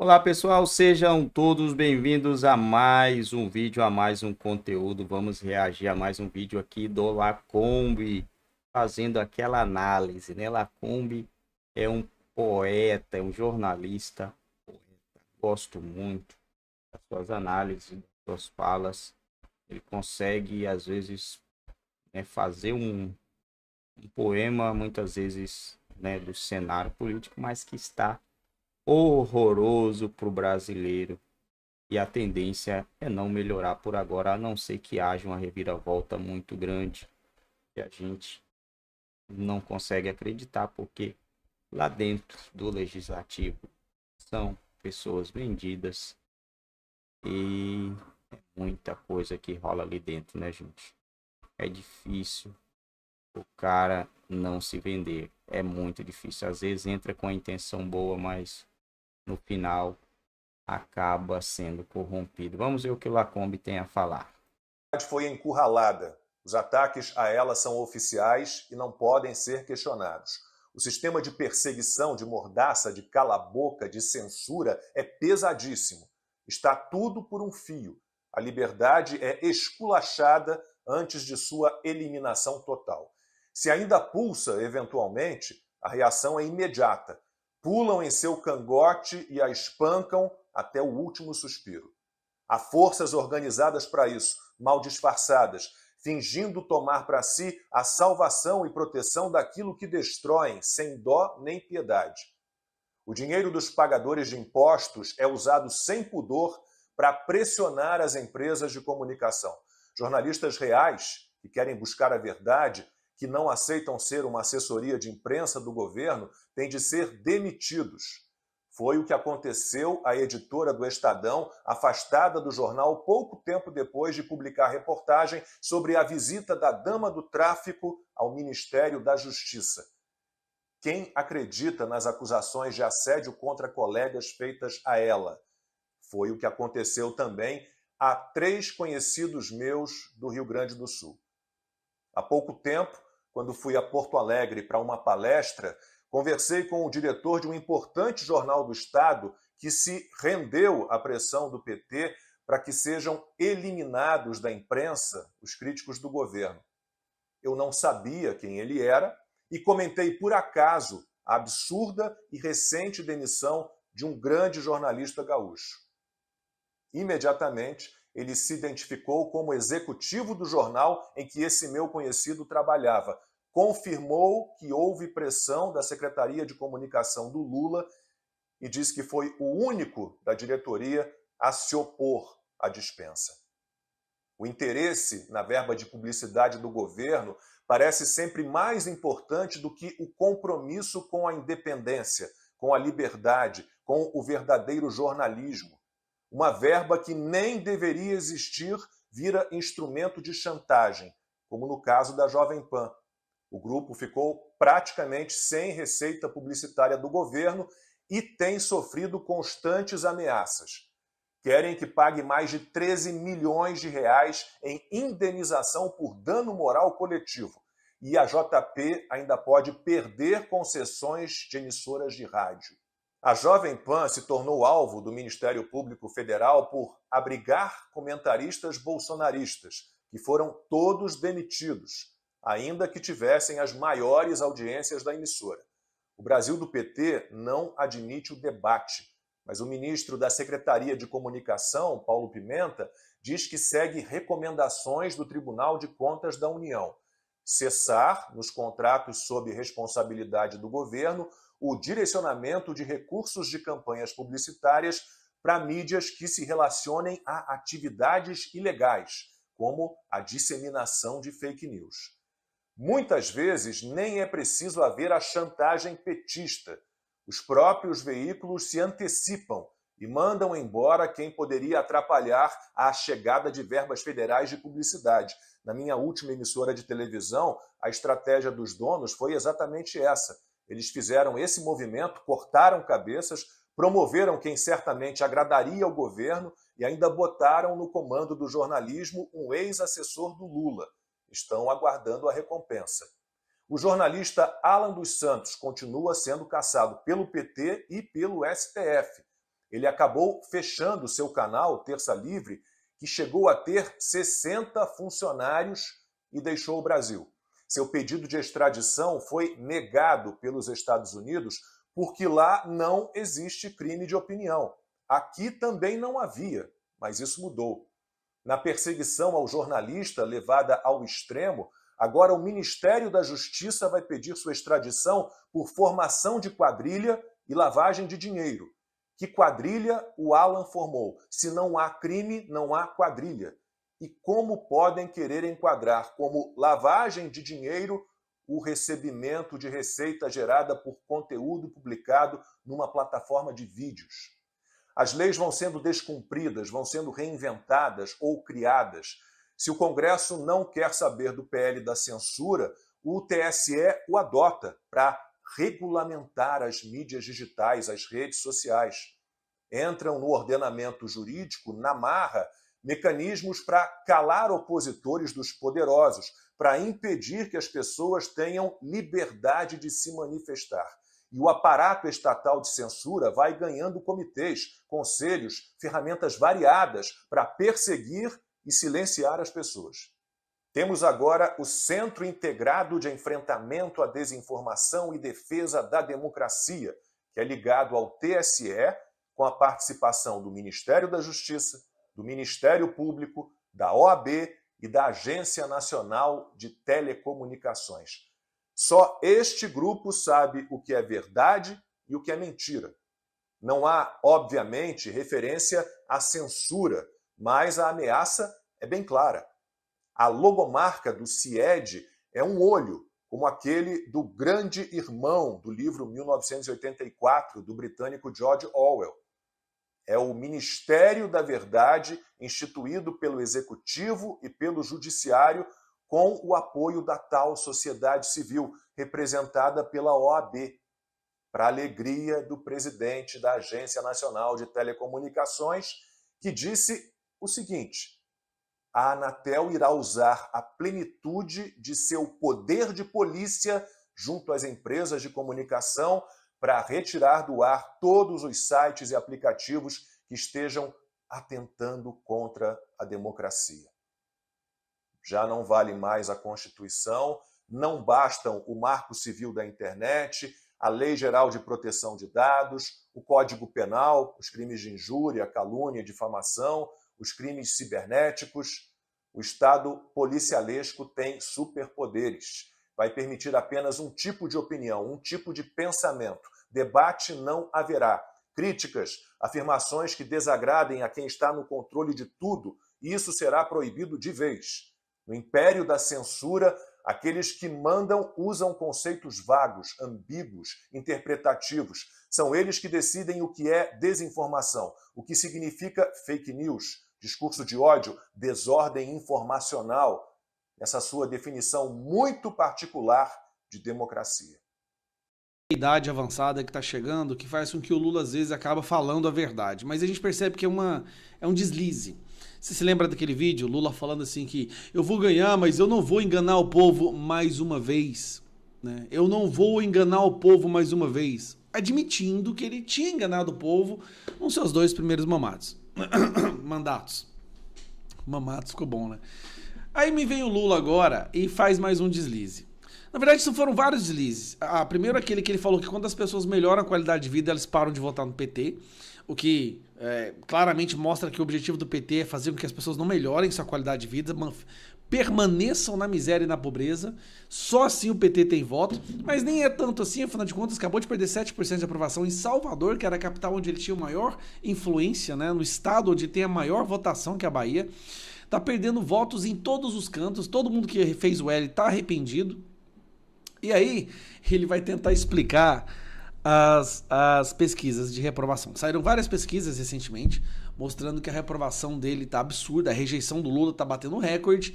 Olá pessoal, sejam todos bem-vindos a mais um vídeo, a mais um conteúdo. Vamos reagir a mais um vídeo aqui do Lacombe, fazendo aquela análise, né? Lacombe é um poeta, é um jornalista, gosto muito das suas análises, das suas falas. Ele consegue, às vezes, né, fazer um, um poema, muitas vezes, né, do cenário político, mas que está horroroso para o brasileiro. E a tendência é não melhorar por agora, a não ser que haja uma reviravolta muito grande. E a gente não consegue acreditar, porque lá dentro do legislativo são pessoas vendidas e muita coisa que rola ali dentro, né, gente? É difícil o cara não se vender, é muito difícil. Às vezes entra com a intenção boa, mas no final acaba sendo corrompido. Vamos ver o que o Lacombe tem a falar. Foi encurralada. Os ataques a ela são oficiais e não podem ser questionados. O sistema de perseguição, de mordaça, de cala-boca, de censura é pesadíssimo. Está tudo por um fio. A liberdade é esculachada antes de sua eliminação total. Se ainda pulsa, eventualmente, a reação é imediata pulam em seu cangote e a espancam até o último suspiro. Há forças organizadas para isso, mal disfarçadas, fingindo tomar para si a salvação e proteção daquilo que destroem, sem dó nem piedade. O dinheiro dos pagadores de impostos é usado sem pudor para pressionar as empresas de comunicação. Jornalistas reais que querem buscar a verdade que não aceitam ser uma assessoria de imprensa do governo têm de ser demitidos. Foi o que aconteceu à editora do Estadão, afastada do jornal pouco tempo depois de publicar reportagem sobre a visita da dama do tráfico ao Ministério da Justiça. Quem acredita nas acusações de assédio contra colegas feitas a ela? Foi o que aconteceu também a três conhecidos meus do Rio Grande do Sul. Há pouco tempo, quando fui a Porto Alegre para uma palestra, conversei com o diretor de um importante jornal do Estado que se rendeu à pressão do PT para que sejam eliminados da imprensa os críticos do governo. Eu não sabia quem ele era e comentei por acaso a absurda e recente demissão de um grande jornalista gaúcho. Imediatamente, ele se identificou como executivo do jornal em que esse meu conhecido trabalhava. Confirmou que houve pressão da Secretaria de Comunicação do Lula e diz que foi o único da diretoria a se opor à dispensa. O interesse na verba de publicidade do governo parece sempre mais importante do que o compromisso com a independência, com a liberdade, com o verdadeiro jornalismo. Uma verba que nem deveria existir vira instrumento de chantagem, como no caso da Jovem Pan. O grupo ficou praticamente sem receita publicitária do governo e tem sofrido constantes ameaças. Querem que pague mais de 13 milhões de reais em indenização por dano moral coletivo. E a JP ainda pode perder concessões de emissoras de rádio. A Jovem Pan se tornou alvo do Ministério Público Federal por abrigar comentaristas bolsonaristas, que foram todos demitidos, ainda que tivessem as maiores audiências da emissora. O Brasil do PT não admite o debate, mas o ministro da Secretaria de Comunicação, Paulo Pimenta, diz que segue recomendações do Tribunal de Contas da União. Cessar, nos contratos sob responsabilidade do governo, o direcionamento de recursos de campanhas publicitárias para mídias que se relacionem a atividades ilegais, como a disseminação de fake news. Muitas vezes nem é preciso haver a chantagem petista. Os próprios veículos se antecipam e mandam embora quem poderia atrapalhar a chegada de verbas federais de publicidade. Na minha última emissora de televisão, a estratégia dos donos foi exatamente essa. Eles fizeram esse movimento, cortaram cabeças, promoveram quem certamente agradaria ao governo e ainda botaram no comando do jornalismo um ex-assessor do Lula. Estão aguardando a recompensa. O jornalista Alan dos Santos continua sendo caçado pelo PT e pelo STF. Ele acabou fechando seu canal, Terça Livre, que chegou a ter 60 funcionários e deixou o Brasil. Seu pedido de extradição foi negado pelos Estados Unidos porque lá não existe crime de opinião. Aqui também não havia, mas isso mudou. Na perseguição ao jornalista levada ao extremo, agora o Ministério da Justiça vai pedir sua extradição por formação de quadrilha e lavagem de dinheiro. Que quadrilha o Alan formou? Se não há crime, não há quadrilha e como podem querer enquadrar como lavagem de dinheiro o recebimento de receita gerada por conteúdo publicado numa plataforma de vídeos. As leis vão sendo descumpridas, vão sendo reinventadas ou criadas. Se o Congresso não quer saber do PL da censura, o TSE o adota para regulamentar as mídias digitais, as redes sociais. Entram no ordenamento jurídico, na marra, mecanismos para calar opositores dos poderosos, para impedir que as pessoas tenham liberdade de se manifestar. E o aparato estatal de censura vai ganhando comitês, conselhos, ferramentas variadas para perseguir e silenciar as pessoas. Temos agora o Centro Integrado de Enfrentamento à Desinformação e Defesa da Democracia, que é ligado ao TSE, com a participação do Ministério da Justiça, do Ministério Público, da OAB e da Agência Nacional de Telecomunicações. Só este grupo sabe o que é verdade e o que é mentira. Não há, obviamente, referência à censura, mas a ameaça é bem clara. A logomarca do CIED é um olho, como aquele do Grande Irmão, do livro 1984, do britânico George Orwell. É o Ministério da Verdade, instituído pelo Executivo e pelo Judiciário, com o apoio da tal sociedade civil, representada pela OAB, para alegria do presidente da Agência Nacional de Telecomunicações, que disse o seguinte: a Anatel irá usar a plenitude de seu poder de polícia junto às empresas de comunicação para retirar do ar todos os sites e aplicativos que estejam atentando contra a democracia. Já não vale mais a Constituição, não bastam o Marco Civil da Internet, a Lei Geral de Proteção de Dados, o Código Penal, os crimes de injúria, calúnia, difamação, os crimes cibernéticos. O Estado policialesco tem superpoderes vai permitir apenas um tipo de opinião, um tipo de pensamento. Debate não haverá. Críticas, afirmações que desagradem a quem está no controle de tudo, isso será proibido de vez. No império da censura, aqueles que mandam usam conceitos vagos, ambíguos, interpretativos. São eles que decidem o que é desinformação, o que significa fake news, discurso de ódio, desordem informacional, nessa sua definição muito particular de democracia. A idade avançada que está chegando, que faz com que o Lula às vezes acaba falando a verdade, mas a gente percebe que é, uma, é um deslize. Você se lembra daquele vídeo, Lula falando assim que eu vou ganhar, mas eu não vou enganar o povo mais uma vez. Né? Eu não vou enganar o povo mais uma vez. Admitindo que ele tinha enganado o povo nos seus dois primeiros mamados. Mandatos. Mamados ficou bom, né? Aí me vem o Lula agora e faz mais um deslize. Na verdade, isso foram vários deslizes. A primeiro aquele que ele falou que quando as pessoas melhoram a qualidade de vida, elas param de votar no PT, o que é, claramente mostra que o objetivo do PT é fazer com que as pessoas não melhorem sua qualidade de vida, permaneçam na miséria e na pobreza. Só assim o PT tem voto, mas nem é tanto assim, afinal de contas, acabou de perder 7% de aprovação em Salvador, que era a capital onde ele tinha maior influência, né, no estado onde tem a maior votação, que é a Bahia. Tá perdendo votos em todos os cantos. Todo mundo que fez o L está arrependido. E aí, ele vai tentar explicar as, as pesquisas de reprovação. Saíram várias pesquisas recentemente mostrando que a reprovação dele tá absurda, a rejeição do Lula tá batendo recorde.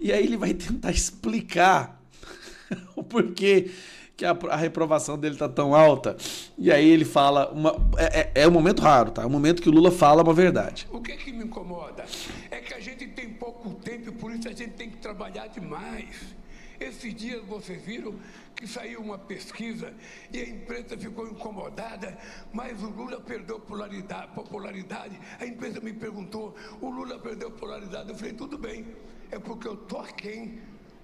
E aí ele vai tentar explicar o porquê que a, a, reprovação dele tá tão alta. E aí ele fala. Uma, é, é, é, um momento raro, tá? É um momento que o Lula fala uma verdade. O que, que me incomoda é gente tem pouco tempo e por isso a gente tem que trabalhar demais. Esses dias vocês viram que saiu uma pesquisa e a imprensa ficou incomodada, mas o Lula perdeu popularidade. A imprensa me perguntou: o Lula perdeu popularidade? Eu falei: tudo bem, é porque eu estou aquém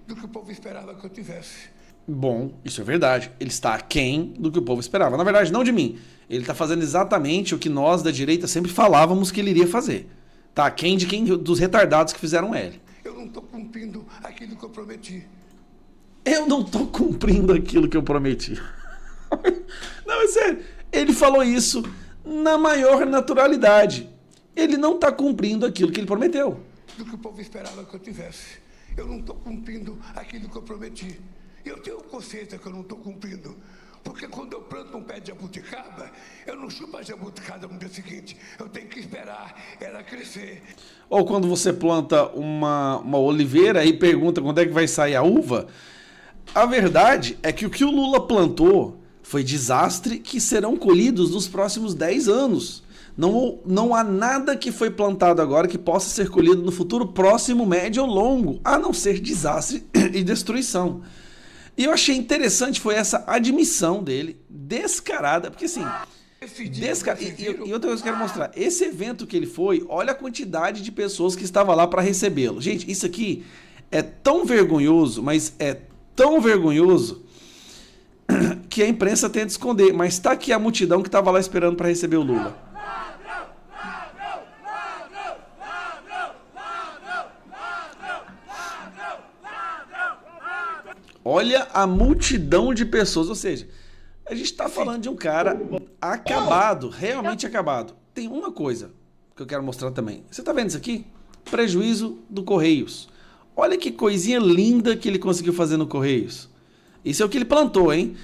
do que o povo esperava que eu tivesse. Bom, isso é verdade. Ele está aquém do que o povo esperava. Na verdade, não de mim. Ele está fazendo exatamente o que nós da direita sempre falávamos que ele iria fazer Tá quem de quem dos retardados que fizeram L. Eu não estou cumprindo aquilo que eu prometi. Eu não estou cumprindo aquilo que eu prometi. não, é sério. Ele falou isso na maior naturalidade. Ele não está cumprindo aquilo que ele prometeu. Do que o povo esperava que eu tivesse. Eu não estou cumprindo aquilo que eu prometi. Eu tenho consciência que eu não estou cumprindo. Porque quando eu planto um pé de jabuticaba, eu não chupo a jabuticaba no dia seguinte. Eu tenho que esperar ela crescer. Ou quando você planta uma, uma oliveira e pergunta quando é que vai sair a uva, a verdade é que o que o Lula plantou foi desastre que serão colhidos nos próximos 10 anos. Não, não há nada que foi plantado agora que possa ser colhido no futuro próximo, médio ou longo, a não ser desastre e destruição. E eu achei interessante foi essa admissão dele, descarada, porque assim. Ah, Descar... E, e, e, outra coisa que eu quero mostrar. Esse evento que ele foi, olha a quantidade de pessoas que estava lá para recebê-lo. Gente, isso aqui é tão vergonhoso, mas é tão vergonhoso que a imprensa tenta esconder. Mas está aqui a multidão que estava lá esperando para receber o Lula. Olha a multidão de pessoas. Ou seja, a gente está falando de um cara acabado, realmente acabado. Tem uma coisa que eu quero mostrar também. Você está vendo isso aqui? Prejuízo do Correios. Olha que coisinha linda que ele conseguiu fazer no Correios. Isso é o que ele plantou, hein?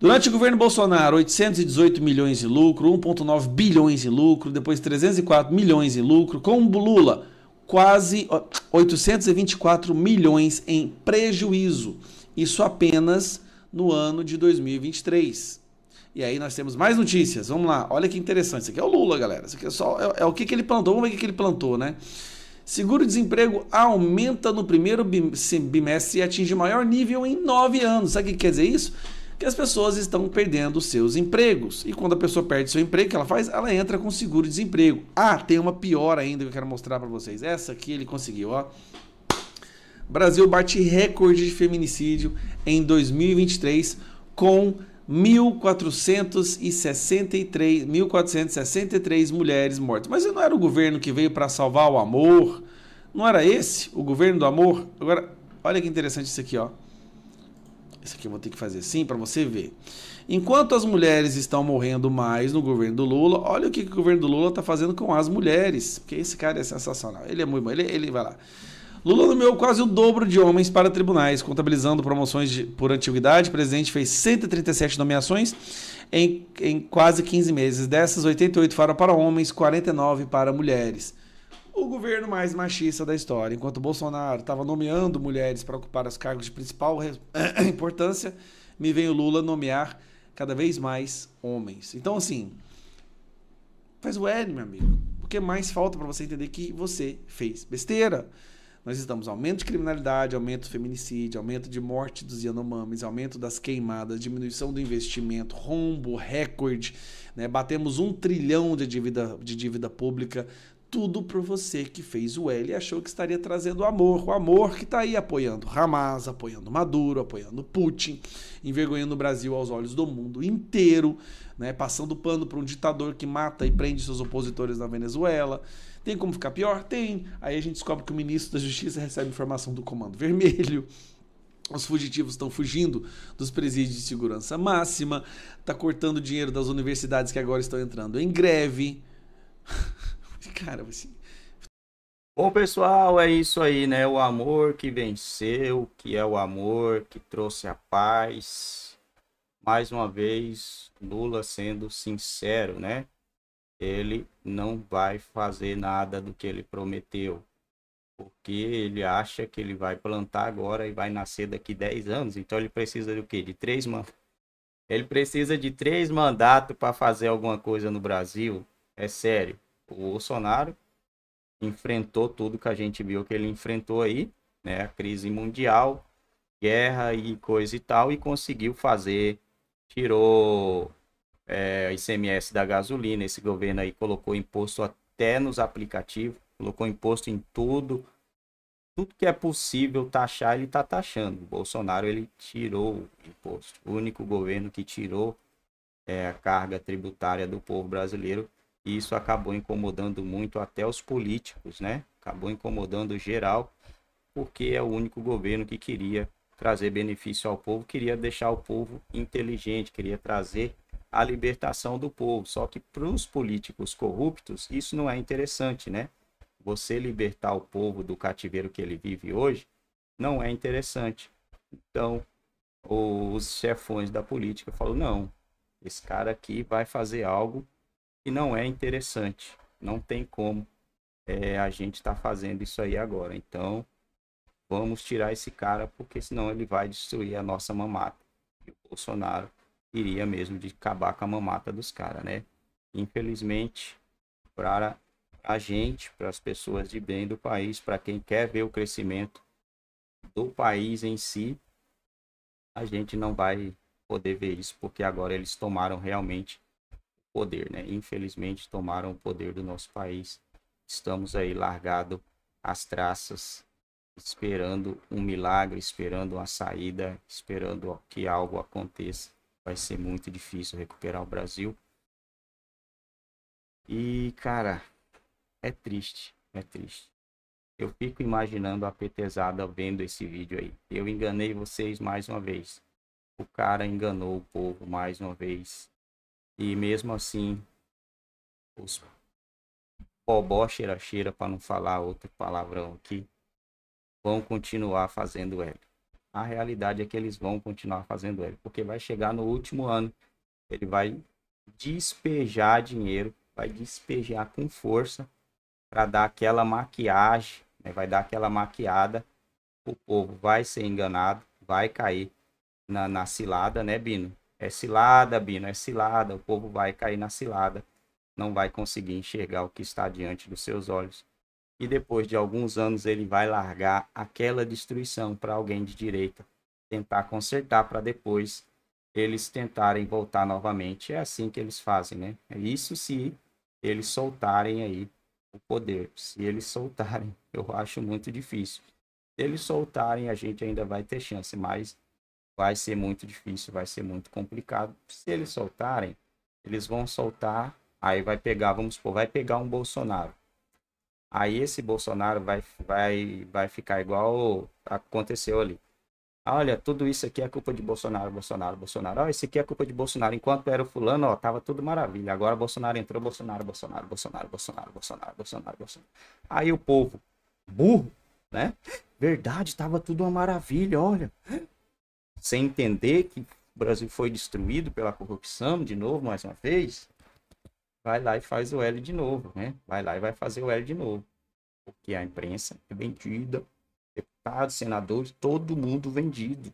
Durante o governo Bolsonaro, 818 milhões de lucro, 1,9 bilhões de lucro, depois 304 milhões de lucro. Com o Lula, quase 824 milhões em prejuízo. Isso apenas no ano de 2023. E aí nós temos mais notícias. Vamos lá. Olha que interessante. Isso aqui é o Lula, galera. Isso aqui é só é, é o que, que ele plantou. Vamos ver o que, que ele plantou, né? Seguro-desemprego aumenta no primeiro bimestre e atinge maior nível em nove anos. Sabe o que quer dizer isso? que as pessoas estão perdendo seus empregos. E quando a pessoa perde seu emprego, o que ela faz? Ela entra com seguro-desemprego. Ah, tem uma pior ainda que eu quero mostrar para vocês. Essa aqui ele conseguiu, ó. Brasil bate recorde de feminicídio em 2023 com 1.463, 1.463 mulheres mortas. Mas não era o governo que veio para salvar o amor? Não era esse o governo do amor? Agora, olha que interessante isso aqui, ó. Isso aqui eu vou ter que fazer assim para você ver. Enquanto as mulheres estão morrendo mais no governo do Lula, olha o que, que o governo do Lula está fazendo com as mulheres. Porque esse cara é sensacional. Ele é muito bom. Ele, ele vai lá. Lula nomeou quase o dobro de homens para tribunais, contabilizando promoções de, por antiguidade. O presidente fez 137 nomeações em, em quase 15 meses. Dessas, 88 foram para homens, 49 para mulheres o governo mais machista da história. Enquanto Bolsonaro estava nomeando mulheres para ocupar os cargos de principal importância, me vem o Lula nomear cada vez mais homens. Então, assim, faz o L, meu amigo. O que mais falta para você entender que você fez besteira? Nós estamos aumento de criminalidade, aumento do feminicídio, aumento de morte dos Yanomamis, aumento das queimadas, diminuição do investimento, rombo, recorde. Né? Batemos um trilhão de dívida, de dívida pública tudo para você que fez o L e achou que estaria trazendo amor, o amor que está aí apoiando Hamas, apoiando Maduro, apoiando Putin, envergonhando o Brasil aos olhos do mundo inteiro, né? passando pano para um ditador que mata e prende seus opositores na Venezuela. Tem como ficar pior? Tem. Aí a gente descobre que o ministro da Justiça recebe informação do Comando Vermelho. Os fugitivos estão fugindo dos presídios de segurança máxima, está cortando dinheiro das universidades que agora estão entrando em greve. cara, você. Bom, pessoal, é isso aí, né? O amor que venceu, que é o amor que trouxe a paz. Mais uma vez, Lula sendo sincero, né? Ele não vai fazer nada do que ele prometeu. Porque ele acha que ele vai plantar agora e vai nascer daqui 10 anos. Então ele precisa do quê? De três mandatos. Ele precisa de três mandatos para fazer alguma coisa no Brasil. É sério o Bolsonaro enfrentou tudo que a gente viu que ele enfrentou aí, né? A crise mundial, guerra e coisa e tal, e conseguiu fazer, tirou é, ICMS da gasolina, esse governo aí colocou imposto até nos aplicativos, colocou imposto em tudo, tudo que é possível taxar, ele tá taxando. O Bolsonaro, ele tirou imposto. O único governo que tirou é, a carga tributária do povo brasileiro e isso acabou incomodando muito até os políticos, né? Acabou incomodando geral, porque é o único governo que queria trazer benefício ao povo, queria deixar o povo inteligente, queria trazer a libertação do povo. Só que para os políticos corruptos, isso não é interessante, né? Você libertar o povo do cativeiro que ele vive hoje não é interessante. Então, os chefões da política falam: não, esse cara aqui vai fazer algo que não é interessante. Não tem como é, a gente estar tá fazendo isso aí agora. Então, vamos tirar esse cara, porque senão ele vai destruir a nossa mamata. E o Bolsonaro iria mesmo de acabar com a mamata dos caras, né? Infelizmente, para a gente, para as pessoas de bem do país, para quem quer ver o crescimento do país em si, a gente não vai poder ver isso, porque agora eles tomaram realmente poder, né? Infelizmente tomaram o poder do nosso país. Estamos aí largado as traças, esperando um milagre, esperando uma saída, esperando que algo aconteça. Vai ser muito difícil recuperar o Brasil. E, cara, é triste, é triste. Eu fico imaginando a petezada vendo esse vídeo aí. Eu enganei vocês mais uma vez. O cara enganou o povo mais uma vez. E mesmo assim, os bobó cheira-cheira, para não falar outro palavrão aqui, vão continuar fazendo L. A realidade é que eles vão continuar fazendo L, porque vai chegar no último ano, ele vai despejar dinheiro, vai despejar com força para dar aquela maquiagem, né? vai dar aquela maquiada, o povo vai ser enganado, vai cair na, na cilada, né, Bino? É cilada, Bino, é cilada. O povo vai cair na cilada. Não vai conseguir enxergar o que está diante dos seus olhos. E depois de alguns anos, ele vai largar aquela destruição para alguém de direita. Tentar consertar para depois eles tentarem voltar novamente. É assim que eles fazem, né? É isso se eles soltarem aí o poder. Se eles soltarem, eu acho muito difícil. Se eles soltarem, a gente ainda vai ter chance, mas vai ser muito difícil, vai ser muito complicado. Se eles soltarem, eles vão soltar, aí vai pegar, vamos supor, vai pegar um Bolsonaro. Aí esse Bolsonaro vai, vai, vai ficar igual aconteceu ali. Ah, olha, tudo isso aqui é culpa de Bolsonaro, Bolsonaro, Bolsonaro. Olha, ah, isso aqui é culpa de Bolsonaro. Enquanto era o fulano, ó, tava tudo maravilha. Agora Bolsonaro entrou, Bolsonaro, Bolsonaro, Bolsonaro, Bolsonaro, Bolsonaro, Bolsonaro, Bolsonaro. Aí o povo, burro, né? Verdade, tava tudo uma maravilha, olha sem entender que o Brasil foi destruído pela corrupção, de novo, mais uma vez, vai lá e faz o L de novo, né? Vai lá e vai fazer o L de novo. Porque a imprensa é vendida, deputados, senadores, todo mundo vendido.